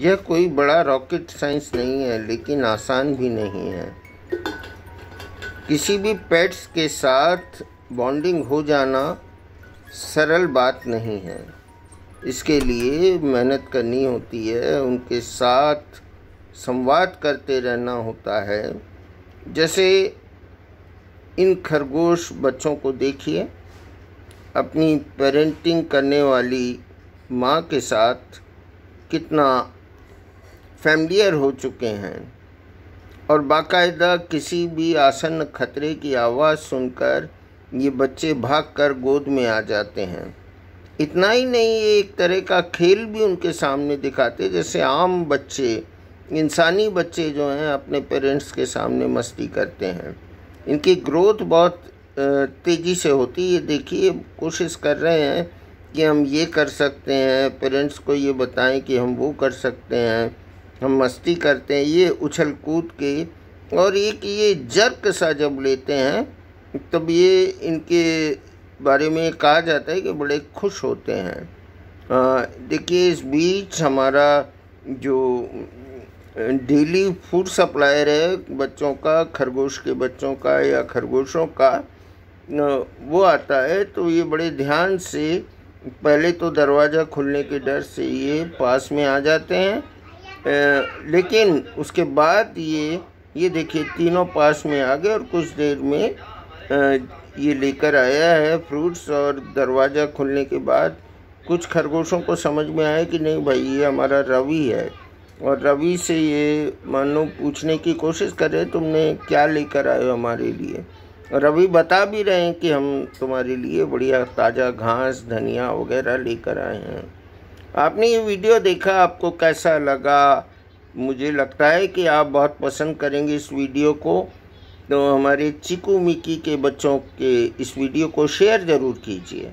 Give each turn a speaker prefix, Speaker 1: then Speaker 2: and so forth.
Speaker 1: यह कोई बड़ा रॉकेट साइंस नहीं है लेकिन आसान भी नहीं है किसी भी पेट्स के साथ बॉन्डिंग हो जाना सरल बात नहीं है इसके लिए मेहनत करनी होती है उनके साथ संवाद करते रहना होता है जैसे इन खरगोश बच्चों को देखिए अपनी पेरेंटिंग करने वाली माँ के साथ कितना फैमिलियर हो चुके हैं और बाकायदा किसी भी आसन्न खतरे की आवाज़ सुनकर ये बच्चे भागकर गोद में आ जाते हैं इतना ही नहीं ये एक तरह का खेल भी उनके सामने दिखाते जैसे आम बच्चे इंसानी बच्चे जो हैं अपने पेरेंट्स के सामने मस्ती करते हैं इनकी ग्रोथ बहुत तेज़ी से होती है देखिए कोशिश कर रहे हैं कि हम ये कर सकते हैं पेरेंट्स को ये बताएं कि हम वो कर सकते हैं हम मस्ती करते हैं ये उछल कूद के और एक ये जर्क सा जब लेते हैं तब ये इनके बारे में कहा जाता है कि बड़े खुश होते हैं देखिए इस बीच हमारा जो डेली फूड सप्लायर है बच्चों का खरगोश के बच्चों का या खरगोशों का वो आता है तो ये बड़े ध्यान से पहले तो दरवाज़ा खुलने के डर से ये पास में आ जाते हैं लेकिन उसके बाद ये ये देखिए तीनों पास में आ गए और कुछ देर में ये लेकर आया है फ्रूट्स और दरवाज़ा खुलने के बाद कुछ खरगोशों को समझ में आया कि नहीं भाई ये हमारा रवि है और रवि से ये मान लो पूछने की कोशिश कर रहे तुमने क्या लेकर आए हो हमारे लिए रवि बता भी रहे हैं कि हम तुम्हारे लिए बढ़िया ताज़ा घास धनिया वगैरह लेकर आए हैं आपने ये वीडियो देखा आपको कैसा लगा मुझे लगता है कि आप बहुत पसंद करेंगे इस वीडियो को तो हमारे चिकू मिकी के बच्चों के इस वीडियो को शेयर ज़रूर कीजिए